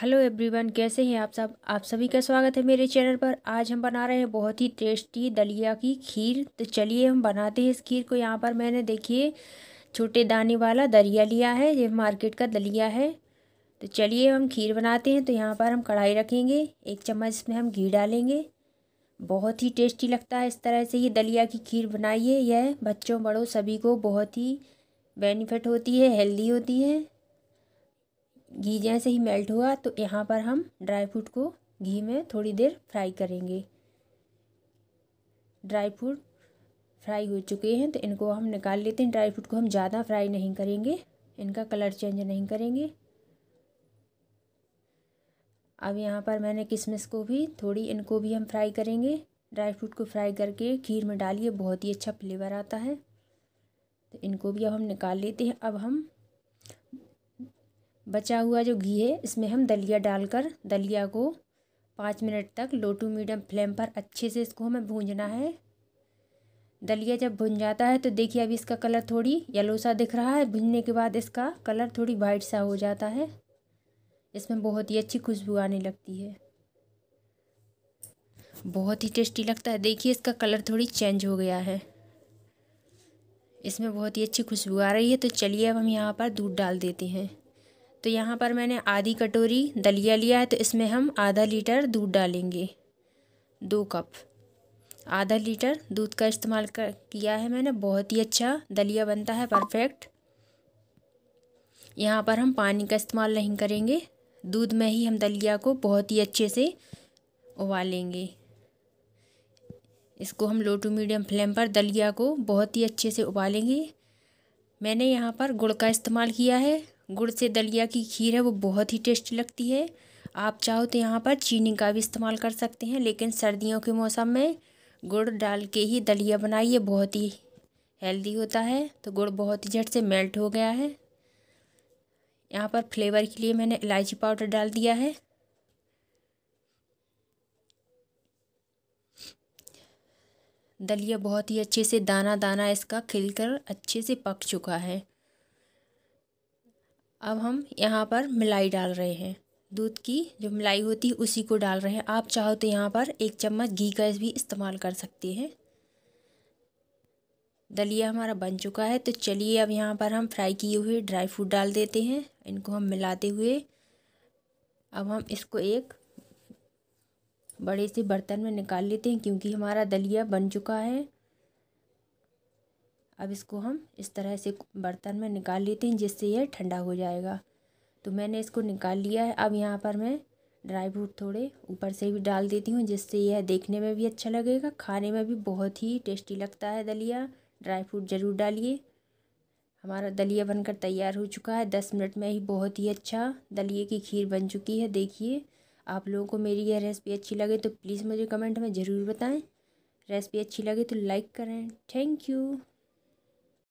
hello everyone कैसे हैं आप सब आप सभी का स्वागत है मेरे चैनल पर आज हम बना रहे हैं बहुत ही टेस्टी दलिया की खीर तो चलिए हम बनाते हैं इस खीर को यहाँ पर मैंने देखिए छोटे दाने वाला दलिया लिया है ये मार्केट का दलिया है तो चलिए हम खीर बनाते हैं तो यहाँ पर हम कढ़ाई रखेंगे एक चम्मच इसमें हम घी डालेंगे बहुत ही टेस्टी लगता है इस तरह से ये दलिया की खीर बनाइए यह बच्चों बड़ों सभी को बहुत ही बेनिफिट होती है हेल्दी होती है घी जैसे ही मेल्ट हुआ तो यहाँ पर हम ड्राई फ्रूट को घी में थोड़ी देर फ्राई करेंगे ड्राई फ्रूट फ्राई हो चुके हैं तो इनको हम निकाल लेते हैं ड्राई फ्रूट को हम ज़्यादा फ्राई नहीं करेंगे इनका कलर चेंज नहीं करेंगे अब यहाँ पर मैंने किशमिश को भी थोड़ी इनको भी हम फ्राई करेंगे ड्राई फ्रूट को फ्राई करके खीर में डालिए बहुत ही अच्छा फ्लेवर आता है तो इनको भी अब हम निकाल लेते हैं अब हम बचा हुआ जो घी है इसमें हम दलिया डालकर दलिया को पाँच मिनट तक लो टू मीडियम फ्लेम पर अच्छे से इसको हमें भूंजना है दलिया जब भुन जाता है तो देखिए अभी इसका कलर थोड़ी येलो सा दिख रहा है भुनने के बाद इसका कलर थोड़ी वाइट सा हो जाता है इसमें बहुत ही अच्छी खुशबू आने लगती है बहुत ही टेस्टी लगता है देखिए इसका कलर थोड़ी चेंज हो गया है इसमें बहुत ही अच्छी खुशबू आ रही है तो चलिए अब हम यहाँ पर दूध डाल देते हैं तो यहाँ पर मैंने आधी कटोरी दलिया लिया है तो इसमें हम आधा लीटर दूध डालेंगे दो कप आधा लीटर दूध का इस्तेमाल कर किया है मैंने बहुत ही अच्छा दलिया बनता है परफेक्ट यहाँ पर हम पानी का इस्तेमाल नहीं करेंगे दूध में ही हम दलिया को बहुत ही अच्छे से उबालेंगे इसको हम लो टू मीडियम फ्लेम पर दलिया को बहुत ही अच्छे से उबालेंगे मैंने यहाँ पर गुड़ का इस्तेमाल किया है गुड़ से दलिया की खीर है वो बहुत ही टेस्टी लगती है आप चाहो तो यहाँ पर चीनी का भी इस्तेमाल कर सकते हैं लेकिन सर्दियों के मौसम में गुड़ डाल के ही दलिया बनाइए बहुत ही हेल्दी होता है तो गुड़ बहुत ही झट से मेल्ट हो गया है यहाँ पर फ्लेवर के लिए मैंने इलायची पाउडर डाल दिया है दलिया बहुत ही अच्छे से दाना दाना इसका खिलकर अच्छे से पक चुका है अब हम यहाँ पर मलाई डाल रहे हैं दूध की जो मलाई होती है उसी को डाल रहे हैं आप चाहो तो यहाँ पर एक चम्मच घी का भी इस्तेमाल कर सकते हैं दलिया हमारा बन चुका है तो चलिए अब यहाँ पर हम फ्राई किए हुए ड्राई फ्रूट डाल देते हैं इनको हम मिलाते हुए अब हम इसको एक बड़े से बर्तन में निकाल लेते हैं क्योंकि हमारा दलिया बन चुका है अब इसको हम इस तरह से बर्तन में निकाल लेते हैं जिससे यह ठंडा हो जाएगा तो मैंने इसको निकाल लिया है अब यहाँ पर मैं ड्राई फ्रूट थोड़े ऊपर से भी डाल देती हूँ जिससे यह देखने में भी अच्छा लगेगा खाने में भी बहुत ही टेस्टी लगता है दलिया ड्राई फ्रूट ज़रूर डालिए हमारा दलिया बनकर तैयार हो चुका है दस मिनट में ही बहुत ही अच्छा दलिए की खीर बन चुकी है देखिए आप लोगों को मेरी यह रेसिपी अच्छी लगे तो प्लीज़ मुझे कमेंट में ज़रूर बताएँ रेसिपी अच्छी लगे तो लाइक करें थैंक यू